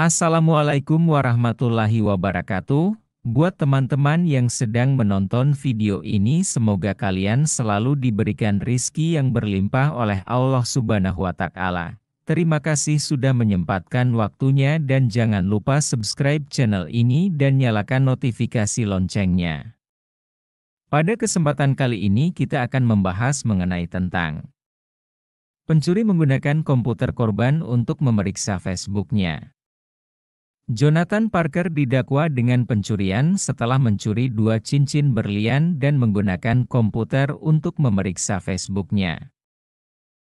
Assalamualaikum warahmatullahi wabarakatuh. Buat teman-teman yang sedang menonton video ini semoga kalian selalu diberikan rizki yang berlimpah oleh Allah subhanahu wa ta'ala. Terima kasih sudah menyempatkan waktunya dan jangan lupa subscribe channel ini dan nyalakan notifikasi loncengnya. Pada kesempatan kali ini kita akan membahas mengenai tentang Pencuri menggunakan komputer korban untuk memeriksa Facebooknya. Jonathan Parker didakwa dengan pencurian setelah mencuri dua cincin berlian dan menggunakan komputer untuk memeriksa Facebooknya.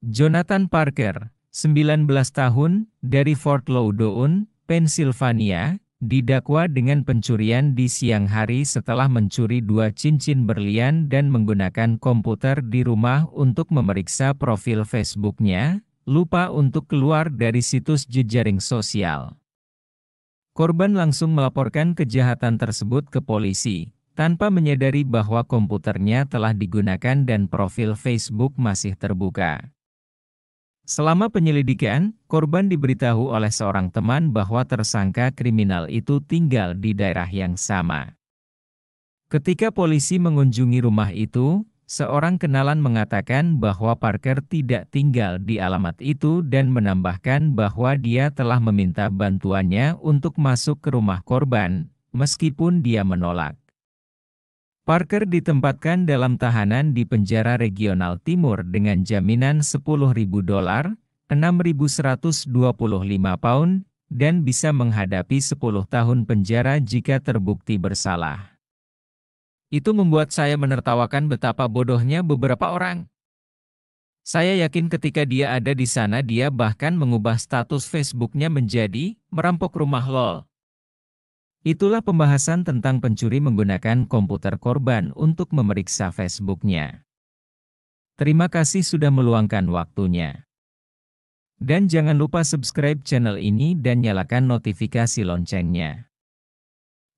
Jonathan Parker, 19 tahun, dari Fort Loudoun, Pennsylvania, didakwa dengan pencurian di siang hari setelah mencuri dua cincin berlian dan menggunakan komputer di rumah untuk memeriksa profil Facebooknya, lupa untuk keluar dari situs jejaring sosial. Korban langsung melaporkan kejahatan tersebut ke polisi, tanpa menyadari bahwa komputernya telah digunakan dan profil Facebook masih terbuka. Selama penyelidikan, korban diberitahu oleh seorang teman bahwa tersangka kriminal itu tinggal di daerah yang sama. Ketika polisi mengunjungi rumah itu, Seorang kenalan mengatakan bahwa Parker tidak tinggal di alamat itu dan menambahkan bahwa dia telah meminta bantuannya untuk masuk ke rumah korban, meskipun dia menolak. Parker ditempatkan dalam tahanan di penjara regional timur dengan jaminan 10.000 dolar, 6.125 pound, dan bisa menghadapi 10 tahun penjara jika terbukti bersalah. Itu membuat saya menertawakan betapa bodohnya beberapa orang. Saya yakin ketika dia ada di sana dia bahkan mengubah status Facebooknya menjadi merampok rumah lol. Itulah pembahasan tentang pencuri menggunakan komputer korban untuk memeriksa Facebooknya. Terima kasih sudah meluangkan waktunya. Dan jangan lupa subscribe channel ini dan nyalakan notifikasi loncengnya.